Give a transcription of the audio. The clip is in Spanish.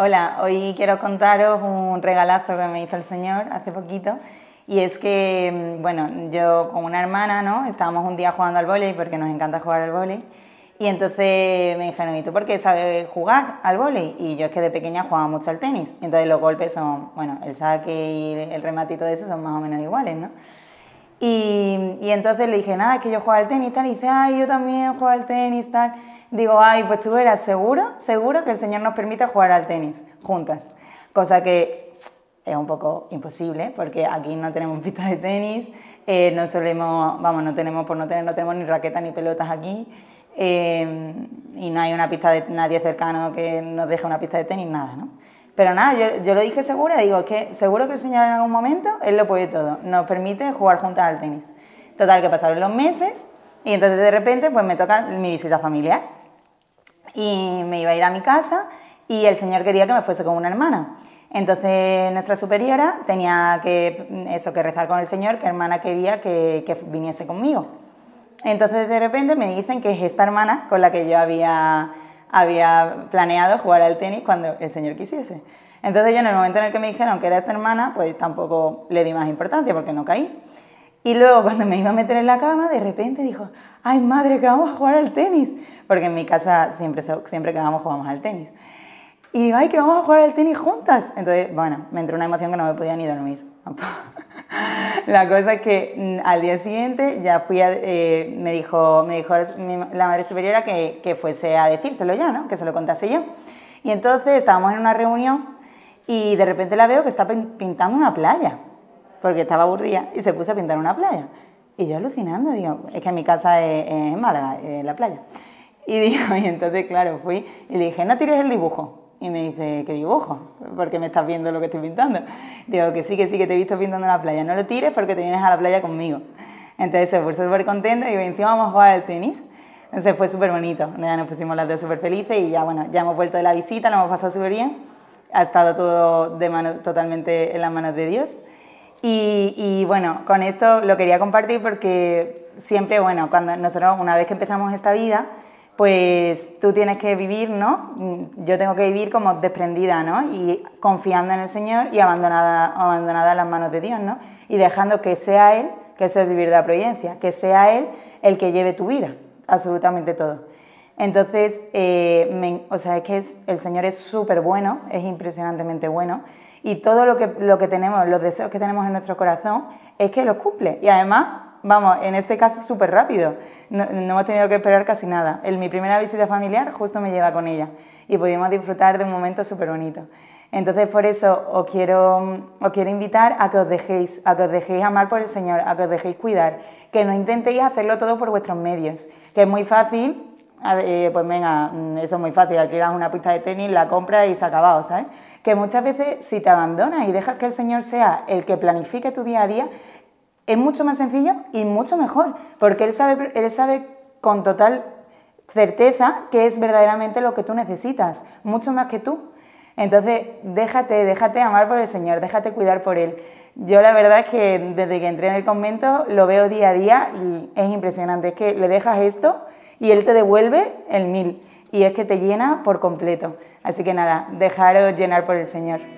Hola, hoy quiero contaros un regalazo que me hizo el Señor hace poquito. Y es que, mm, bueno, yo con una hermana, ¿no? Estábamos un día jugando al vóley porque nos encanta jugar al vóley. Y entonces me dijeron, ¿y tú por qué sabes jugar al vóley? Y yo es que de pequeña jugaba mucho al tenis. Entonces los golpes son, bueno, el saque y el rematito de eso son más o menos iguales, ¿no? Y, entonces le dije, nada, es que yo juego al tenis, tal. Y dice, ay, yo también juego al tenis, tal. Digo, ay, pues tú eras seguro, seguro que el Señor nos permite jugar al tenis juntas. Cosa que es un poco imposible, porque aquí no tenemos pista de tenis, eh, no solemos, vamos, no tenemos, por no tener, no tenemos ni raquetas ni pelotas aquí. Eh, y no hay una pista de nadie cercano que nos deje una pista de tenis, nada, ¿no? Pero nada, yo, lo dije segura, digo, que seguro que el señor en algún momento, él lo puede todo, nos permite jugar juntas al tenis. Total, que pasaron los meses y entonces de repente pues me toca mi visita familiar. Y me iba a ir a mi casa y el señor quería que me fuese con una hermana. Entonces nuestra superiora tenía que, eso, que rezar con el señor, que hermana quería que, que viniese conmigo. Entonces de repente me dicen que es esta hermana con la que yo había había planeado jugar al tenis cuando el Señor quisiese. Entonces yo en el momento en el que me dijeron que era esta hermana, pues tampoco le di más importancia porque no caí. Y luego cuando me iba a meter en la cama, de repente dijo, ay madre, que vamos a jugar al tenis. Porque en mi casa siempre, siempre que vamos jugamos al tenis. Y digo, ay, que vamos a jugar al tenis juntas. Entonces, bueno, me entró una emoción que no me podía ni dormir. La cosa es que mm, al día siguiente ya fui a, eh, me dijo, me dijo la madre superiora que, fuese a decírselo ya, ¿no? Que se lo contase yo. Y entonces estábamos en una reunión y de repente la veo que está pintando una playa, porque estaba aburrida y se puso a pintar una playa. Y yo alucinando, digo, es que mi casa e-, es, en Málaga, en eh, la playa. Y digo, y entonces, claro, fui y le dije, no tires el dibujo. Y me dice, ¿qué dibujo? Porque me estás viendo lo que estoy pintando. Digo, que sí, que sí, que te he visto pintando en la playa. No lo tires porque te vienes a la playa conmigo. Entonces se fue súper contenta y encima vamos a jugar al tenis. Entonces fue súper bonito. Ya nos pusimos las dos súper felices y ya, bueno, ya hemos vuelto de la visita, lo hemos pasado súper bien. Ha estado todo de mano, totalmente en las manos de Dios. Y, y, bueno, con esto lo quería compartir porque siempre, bueno, cuando nosotros una vez que empezamos esta vida, pues tú tienes que vivir, ¿no? Yo tengo que vivir como desprendida, ¿no? Y confiando en el Señor y abandonada, abandonada en las manos de Dios, ¿no? Y dejando que sea Él, que eso es vivir de la providencia, que sea Él el que lleve tu vida, absolutamente todo. Entonces, eh, o sea, es que el Señor es súper bueno, es impresionantemente bueno, y todo lo que, lo que tenemos, los deseos que tenemos en nuestro corazón, es que los cumple. Y además, vamos, en este caso súper rápido. No, hemos tenido que esperar casi nada. En mi primera visita familiar justo me lleva con ella y pudimos disfrutar de un momento súper bonito. Entonces, por eso os quiero, os quiero invitar a que os dejéis, a que os dejéis amar por el Señor, a que os dejéis cuidar, que no intentéis hacerlo todo por vuestros medios, que es muy fácil eh, pues venga, mm, eso es muy fácil, alquilas una pista de tenis, la compras y se ha ¿sabes? Que muchas veces si te abandonas y dejas que el Señor sea el que planifique tu día a día, es mucho más sencillo y mucho mejor, porque él sabe, él sabe con total certeza que es verdaderamente lo que tú necesitas, mucho más que tú. Entonces, déjate, déjate amar por el Señor, déjate cuidar por Él. Yo la verdad es que desde que entré en el convento lo veo día a día y es impresionante. Es que le dejas esto y Él te devuelve el mil. Y es que te llena por completo. Así que nada, dejaros llenar por el Señor.